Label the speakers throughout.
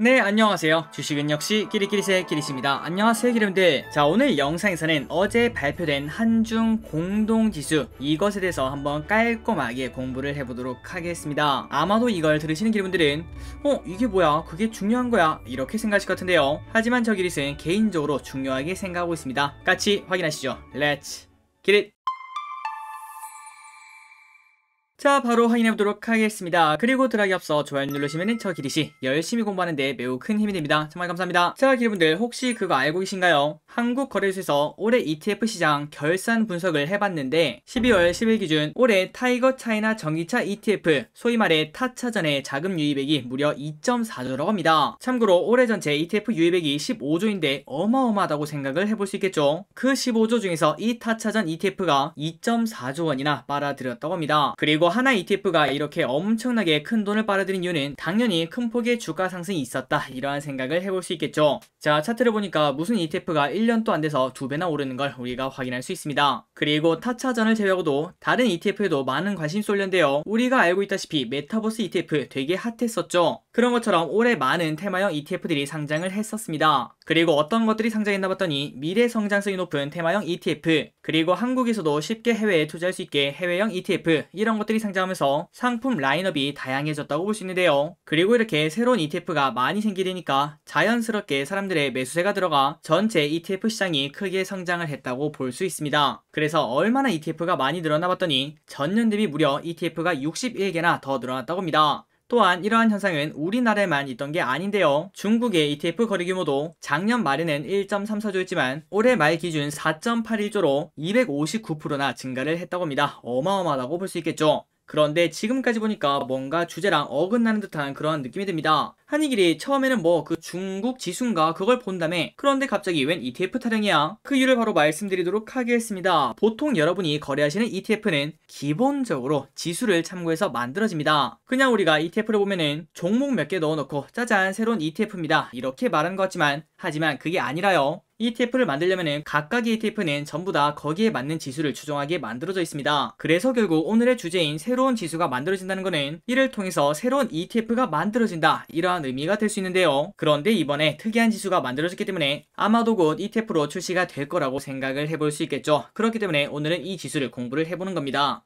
Speaker 1: 네 안녕하세요 주식은 역시 끼리끼리새 끼리씨입니다 안녕하세요 기름들 자 오늘 영상에서는 어제 발표된 한중 공동지수 이것에 대해서 한번 깔끔하게 공부를 해보도록 하겠습니다 아마도 이걸 들으시는 기름들은 어 이게 뭐야 그게 중요한 거야 이렇게 생각하실 것 같은데요 하지만 저기리스 개인적으로 중요하게 생각하고 있습니다 같이 확인하시죠 렛츠 기릿 자 바로 확인해 보도록 하겠습니다 그리고 드라기 이 앞서 좋아요 눌러주시면저 기리씨 열심히 공부하는데 매우 큰 힘이 됩니다 정말 감사합니다 자 기리분들 혹시 그거 알고 계신가요? 한국거래소에서 올해 ETF 시장 결산 분석을 해봤는데 12월 10일 기준 올해 타이거 차이나 전기차 ETF 소위 말해 타차전의 자금 유입액이 무려 2.4조라고 합니다 참고로 올해 전체 ETF 유입액이 15조인데 어마어마하다고 생각을 해볼 수 있겠죠 그 15조 중에서 이 타차전 ETF가 2.4조 원이나 빨아들였다고 합니다 그리고 하나 ETF가 이렇게 엄청나게 큰 돈을 빨아들인 이유는 당연히 큰 폭의 주가 상승이 있었다 이러한 생각을 해볼 수 있겠죠. 자 차트를 보니까 무슨 ETF가 1년도 안 돼서 두 배나 오르는 걸 우리가 확인할 수 있습니다. 그리고 타차전을 제외하고도 다른 ETF에도 많은 관심이 쏠렸는데요. 우리가 알고 있다시피 메타버스 ETF 되게 핫했었죠. 그런 것처럼 올해 많은 테마형 ETF들이 상장을 했었습니다. 그리고 어떤 것들이 상장했나 봤더니 미래 성장성이 높은 테마형 ETF, 그리고 한국에서도 쉽게 해외에 투자할 수 있게 해외형 ETF 이런 것들이 상장하면서 상품 라인업이 다양해졌다고 볼 수 있는데요. 그리고 이렇게 새로운 ETF가 많이 생기게 되니까 자연스럽게 사람들의 매수세가 들어가 전체 ETF 시장이 크게 성장을 했다고 볼 수 있습니다. 그래서 얼마나 ETF가 많이 늘어나 봤더니 전년 대비 무려 ETF가 61개나 더 늘어났다고 합니다. 또한 이러한 현상은 우리나라에만 있던 게 아닌데요. 중국의 ETF 거래 규모도 작년 말에는 1.34조였지만 올해 말 기준 4.81조로 259%나 증가를 했다고 합니다. 어마어마하다고 볼 수 있겠죠. 그런데 지금까지 보니까 뭔가 주제랑 어긋나는 듯한 그런 느낌이 듭니다. 한이길이 처음에는 뭐 그 중국 지수인가 그걸 본 다음에 그런데 갑자기 웬 ETF 타령이야? 그 이유를 바로 말씀드리도록 하겠습니다. 보통 여러분이 거래하시는 ETF는 기본적으로 지수를 참고해서 만들어집니다. 그냥 우리가 ETF를 보면은 종목 몇 개 넣어놓고 짜잔 새로운 ETF입니다. 이렇게 말하는 것 같지만 하지만 그게 아니라요. ETF를 만들려면 각각의 ETF는 전부 다 거기에 맞는 지수를 추정하게 만들어져 있습니다. 그래서 결국 오늘의 주제인 새로운 지수가 만들어진다는 것은 이를 통해서 새로운 ETF가 만들어진다 이러한 의미가 될 수 있는데요. 그런데 이번에 특이한 지수가 만들어졌기 때문에 아마도 곧 ETF로 출시가 될 거라고 생각을 해볼 수 있겠죠. 그렇기 때문에 오늘은 이 지수를 공부를 해보는 겁니다.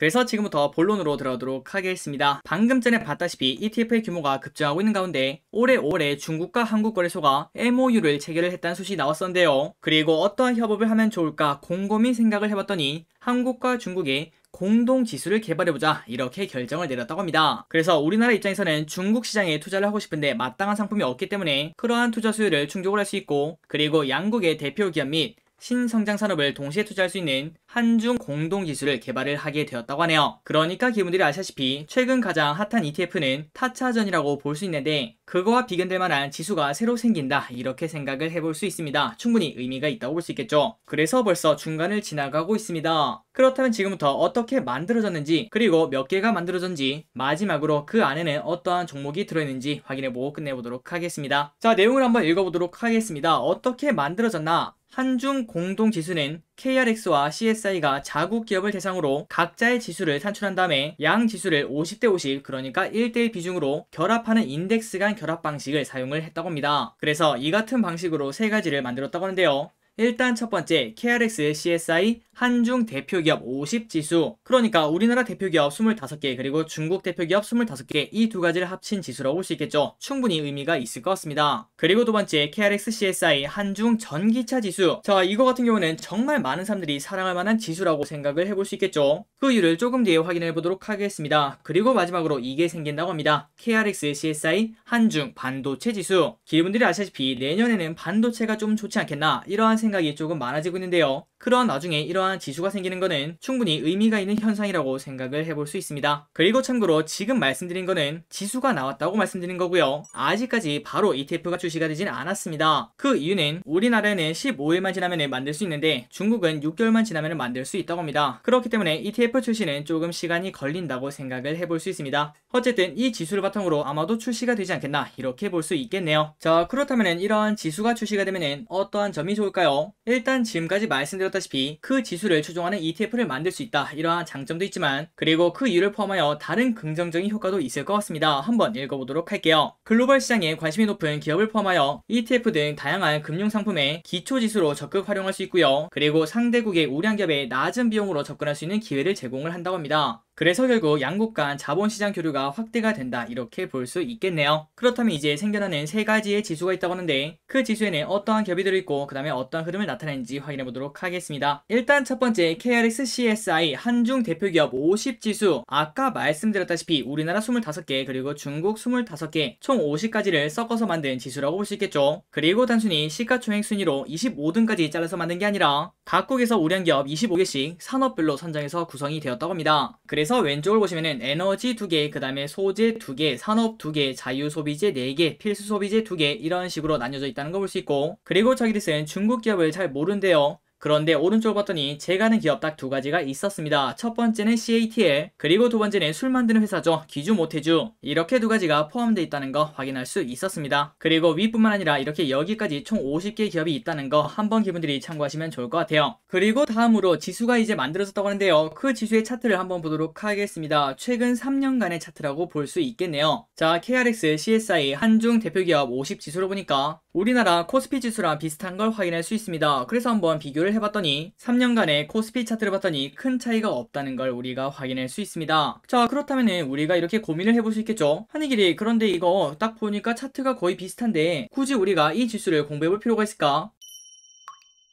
Speaker 1: 그래서 지금부터 본론으로 들어가도록 하겠습니다. 방금 전에 봤다시피 ETF의 규모가 급증하고 있는 가운데 올해 5월에 중국과 한국 거래소가 MOU를 체결을 했다는 소식이 나왔었는데요. 그리고 어떠한 협업을 하면 좋을까 곰곰이 생각을 해봤더니 한국과 중국의 공동 지수를 개발해보자 이렇게 결정을 내렸다고 합니다. 그래서 우리나라 입장에서는 중국 시장에 투자를 하고 싶은데 마땅한 상품이 없기 때문에 그러한 투자 수요를 충족을 할 수 있고 그리고 양국의 대표 기업 및 신성장 산업을 동시에 투자할 수 있는 한중 공동 기술을 개발을 하게 되었다고 하네요. 그러니까 기분들이 아시다시피 최근 가장 핫한 ETF는 타차전이라고 볼 수 있는데 그거와 비견될 만한 지수가 새로 생긴다 이렇게 생각을 해볼 수 있습니다. 충분히 의미가 있다고 볼 수 있겠죠. 그래서 벌써 중간을 지나가고 있습니다. 그렇다면 지금부터 어떻게 만들어졌는지 그리고 몇 개가 만들어졌는지 마지막으로 그 안에는 어떠한 종목이 들어있는지 확인해보고 끝내보도록 하겠습니다. 자 내용을 한번 읽어보도록 하겠습니다. 어떻게 만들어졌나 한중 공동 지수는 KRX와 CSI가 자국 기업을 대상으로 각자의 지수를 산출한 다음에 양 지수를 50대 50 그러니까 1대1 비중으로 결합하는 인덱스 간 결합 방식을 사용을 했다고 합니다. 그래서 이 같은 방식으로 세 가지를 만들었다고 하는데요. 일단 첫 번째 KRX CSI 한중 대표기업 50지수 그러니까 우리나라 대표기업 25개 그리고 중국 대표기업 25개 이 두 가지를 합친 지수라고 볼 수 있겠죠 충분히 의미가 있을 것 같습니다 그리고 두 번째 KRX CSI 한중 전기차 지수 자 이거 같은 경우는 정말 많은 사람들이 사랑할 만한 지수라고 생각을 해볼 수 있겠죠 그 이유를 조금 뒤에 확인해 보도록 하겠습니다 그리고 마지막으로 이게 생긴다고 합니다 KRX CSI 한중 반도체 지수 기분들이 아시다시피 내년에는 반도체가 좀 좋지 않겠나 이러한 생각 생각이 조금 많아지고 있는데요. 그런 나중에 이러한 지수가 생기는 것은 충분히 의미가 있는 현상이라고 생각을 해볼 수 있습니다. 그리고 참고로 지금 말씀드린 거는 지수가 나왔다고 말씀드린 거고요. 아직까지 바로 ETF가 출시가 되진 않았습니다. 그 이유는 우리나라는 15일만 지나면 만들 수 있는데 중국은 6개월만 지나면 만들 수 있다고 합니다. 그렇기 때문에 ETF 출시는 조금 시간이 걸린다고 생각을 해볼 수 있습니다. 어쨌든 이 지수를 바탕으로 아마도 출시가 되지 않겠나 이렇게 볼 수 있겠네요. 자 그렇다면 이러한 지수가 출시가 되면 어떠한 점이 좋을까요? 일단 지금까지 말씀드렸다시피 그 지수를 추종하는 ETF를 만들 수 있다 이러한 장점도 있지만 그리고 그 이유를 포함하여 다른 긍정적인 효과도 있을 것 같습니다. 한번 읽어보도록 할게요. 글로벌 시장에 관심이 높은 기업을 포함하여 ETF 등 다양한 금융 상품의 기초 지수로 적극 활용할 수 있고요. 그리고 상대국의 우량기업에 낮은 비용으로 접근할 수 있는 기회를 제공을 한다고 합니다. 그래서 결국 양국 간 자본시장 교류가 확대가 된다 이렇게 볼 수 있겠네요. 그렇다면 이제 생겨나는 세 가지의 지수가 있다고 하는데 그 지수에는 어떠한 겹이 들어있고 그 다음에 어떠한 흐름을 나타내는지 확인해 보도록 하겠습니다. 일단 첫 번째 KRX CSI 한중 대표기업 50지수 아까 말씀드렸다시피 우리나라 25개 그리고 중국 25개 총 50가지를 섞어서 만든 지수라고 볼 수 있겠죠. 그리고 단순히 시가총액 순위로 25등까지 잘라서 만든 게 아니라 각국에서 우량기업 25개씩 산업별로 선정해서 구성이 되었다고 합니다. 그래 그래서 왼쪽을 보시면은 에너지 2개, 그 다음에 소재 2개, 산업 2개, 자유소비재 4개, 필수소비재 2개 이런 식으로 나뉘어져 있다는 걸 볼 수 있고 그리고 저기리스는 중국 기업을 잘 모른대요. 그런데 오른쪽을 봤더니 제가 아는 기업 딱 두 가지가 있었습니다. 첫 번째는 CATL, 그리고 두 번째는 술 만드는 회사죠. 기주 모태주. 이렇게 두 가지가 포함되어 있다는 거 확인할 수 있었습니다. 그리고 위뿐만 아니라 이렇게 여기까지 총 50개 기업이 있다는 거 한번 기분들이 참고하시면 좋을 것 같아요. 그리고 다음으로 지수가 이제 만들어졌다고 하는데요. 그 지수의 차트를 한번 보도록 하겠습니다. 최근 3년간의 차트라고 볼 수 있겠네요. 자, KRX, CSI, 한중 대표기업 50 지수로 보니까 우리나라 코스피 지수랑 비슷한 걸 확인할 수 있습니다. 그래서 한번 비교를 해봤더니 3년간의 코스피 차트를 봤더니 큰 차이가 없다는 걸 우리가 확인할 수 있습니다. 자 그렇다면 우리가 이렇게 고민을 해볼 수 있겠죠? 한이길이 그런데 이거 딱 보니까 차트가 거의 비슷한데 굳이 우리가 이 지수를 공부해볼 필요가 있을까?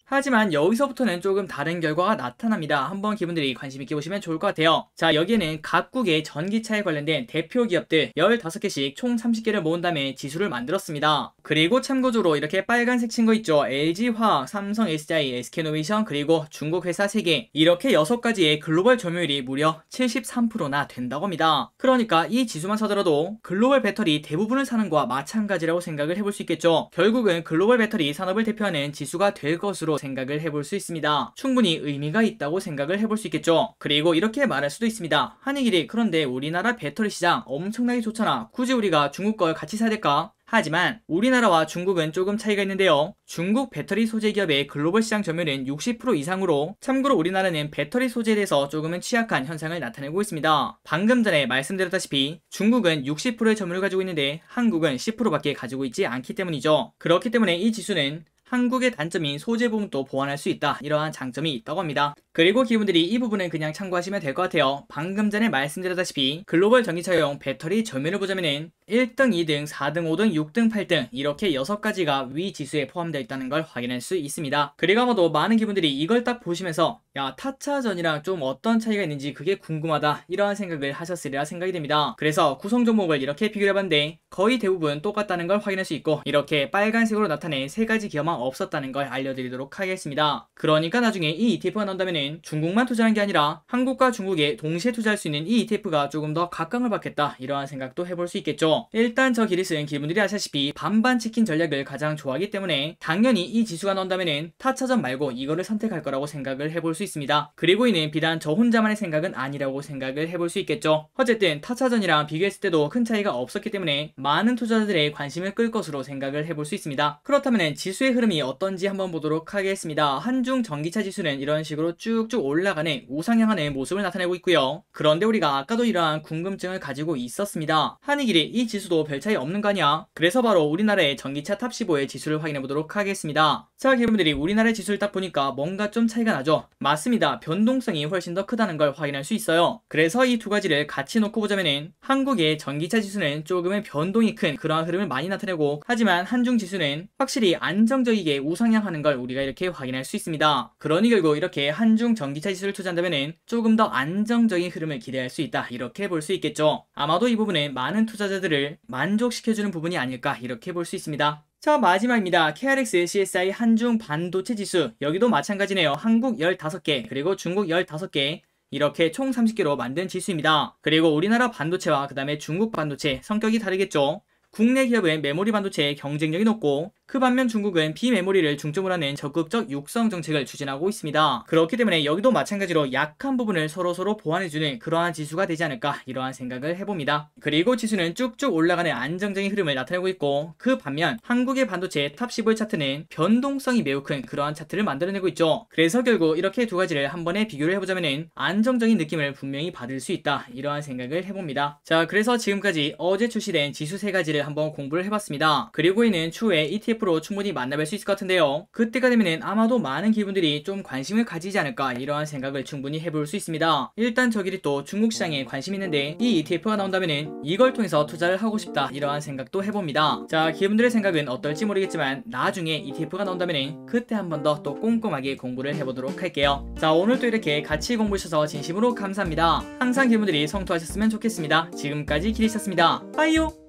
Speaker 1: 하지만 여기서부터는 조금 다른 결과가 나타납니다. 한번 기분들이 관심 있게 보시면 좋을 것 같아요. 자 여기에는 각국의 전기차에 관련된 대표 기업들 15개씩 총 30개를 모은 다음에 지수를 만들었습니다. 그리고 참고적으로 이렇게 빨간색 친 거 있죠. LG화학, 삼성 SDI, s k 노이션 그리고 중국 회사 3개 이렇게 6가지의 글로벌 점유율이 무려 73%나 된다고 합니다. 그러니까 이 지수만 사더라도 글로벌 배터리 대부분을 사는 거와 마찬가지라고 생각을 해볼 수 있겠죠. 결국은 글로벌 배터리 산업을 대표하는 지수가 될 것으로 생각을 해볼 수 있습니다. 충분히 의미가 있다고 생각을 해볼 수 있겠죠. 그리고 이렇게 말할 수도 있습니다. 한일이 그런데 우리나라 배터리 시장 엄청나게 좋잖아. 굳이 우리가 중국 걸 같이 사야 될까? 하지만 우리나라와 중국은 조금 차이가 있는데요. 중국 배터리 소재 기업의 글로벌 시장 점유율은 60% 이상으로 참고로 우리나라는 배터리 소재에 대해서 조금은 취약한 현상을 나타내고 있습니다. 방금 전에 말씀드렸다시피 중국은 60%의 점유율을 가지고 있는데 한국은 10%밖에 가지고 있지 않기 때문이죠. 그렇기 때문에 이 지수는 한국의 단점인 소재 부분도 보완할 수 있다 이러한 장점이 있다고 합니다. 그리고 기분들이 이 부분은 그냥 참고하시면 될 것 같아요. 방금 전에 말씀드렸다시피 글로벌 전기차용 배터리 전면을 보자면 1등, 2등, 4등, 5등, 6등, 8등 이렇게 6가지가 위 지수에 포함되어 있다는 걸 확인할 수 있습니다. 그리고 아마도 많은 기분들이 이걸 딱 보시면서 야 타차전이랑 좀 어떤 차이가 있는지 그게 궁금하다 이러한 생각을 하셨으리라 생각이 됩니다. 그래서 구성 종목을 이렇게 비교해봤는데 거의 대부분 똑같다는 걸 확인할 수 있고 이렇게 빨간색으로 나타낸 세 가지 기업만 없었다는 걸 알려드리도록 하겠습니다. 그러니까 나중에 이 ETF가 나온다면 중국만 투자한 게 아니라 한국과 중국에 동시에 투자할 수 있는 이 e ETF가 조금 더 각광을 받겠다 이러한 생각도 해볼 수 있겠죠. 일단 저기리스은 기분들이 아시다시피 반반 치킨 전략을 가장 좋아하기 때문에 당연히 이 지수가 나온다면 타차전 말고 이거를 선택할 거라고 생각을 해볼 수 있습니다. 있습니다. 그리고 이는 비단 저 혼자만의 생각은 아니라고 생각을 해볼 수 있겠죠. 어쨌든 타차전이랑 비교했을 때도 큰 차이가 없었기 때문에 많은 투자자들의 관심을 끌 것으로 생각을 해볼 수 있습니다. 그렇다면 지수의 흐름이 어떤지 한번 보도록 하겠습니다. 한중 전기차 지수는 이런 식으로 쭉쭉 올라가는 우상향하는 모습을 나타내고 있고요. 그런데 우리가 아까도 이러한 궁금증을 가지고 있었습니다. 한이길이 이 지수도 별 차이 없는 거 아니야? 그래서 바로 우리나라의 전기차 탑15의 지수를 확인해 보도록 하겠습니다. 자, 여러분들이 우리나라의 지수를 딱 보니까 뭔가 좀 차이가 나죠? 맞습니다. 변동성이 훨씬 더 크다는 걸 확인할 수 있어요. 그래서 이 두 가지를 같이 놓고 보자면 한국의 전기차 지수는 조금의 변동이 큰 그러한 흐름을 많이 나타내고 하지만 한중 지수는 확실히 안정적이게 우상향하는 걸 우리가 이렇게 확인할 수 있습니다. 그러니 결국 이렇게 한중 전기차 지수를 투자한다면 조금 더 안정적인 흐름을 기대할 수 있다 이렇게 볼 수 있겠죠. 아마도 이 부분은 많은 투자자들을 만족시켜주는 부분이 아닐까 이렇게 볼 수 있습니다. 자 마지막입니다. KRX LCSI 한중 반도체 지수 여기도 마찬가지네요. 한국 15개 그리고 중국 15개 이렇게 총 30개로 만든 지수입니다. 그리고 우리나라 반도체와 그 다음에 중국 반도체 성격이 다르겠죠. 국내 기업은 메모리 반도체의 경쟁력이 높고 그 반면 중국은 비메모리를 중점으로 하는 적극적 육성 정책을 추진하고 있습니다. 그렇기 때문에 여기도 마찬가지로 약한 부분을 서로서로 보완해주는 그러한 지수가 되지 않을까 이러한 생각을 해봅니다. 그리고 지수는 쭉쭉 올라가는 안정적인 흐름을 나타내고 있고 그 반면 한국의 반도체 탑10을 차트는 변동성이 매우 큰 그러한 차트를 만들어내고 있죠. 그래서 결국 이렇게 두 가지를 한 번에 비교를 해보자면 안정적인 느낌을 분명히 받을 수 있다 이러한 생각을 해봅니다. 자 그래서 지금까지 어제 출시된 지수 세 가지를 한번 공부를 해봤습니다. 그리고 이는 추후에 ETF 라이로 충분히 만나뵐 수 있을 것 같은데요. 그때가 되면은 아마도 많은 기분들이 좀 관심을 가지지 않을까 이러한 생각을 충분히 해볼 수 있습니다. 일단 저기리 또 중국 시장에 관심 있는데 이 ETF가 나온다면은 이걸 통해서 투자를 하고 싶다 이러한 생각도 해봅니다. 자 기분들의 생각은 어떨지 모르겠지만 나중에 ETF가 나온다면은 그때 한 번 더 또 꼼꼼하게 공부를 해보도록 할게요. 자 오늘도 이렇게 같이 공부하셔서 진심으로 감사합니다. 항상 기분들이 성투하셨으면 좋겠습니다. 지금까지 기리셨습니다. 빠이오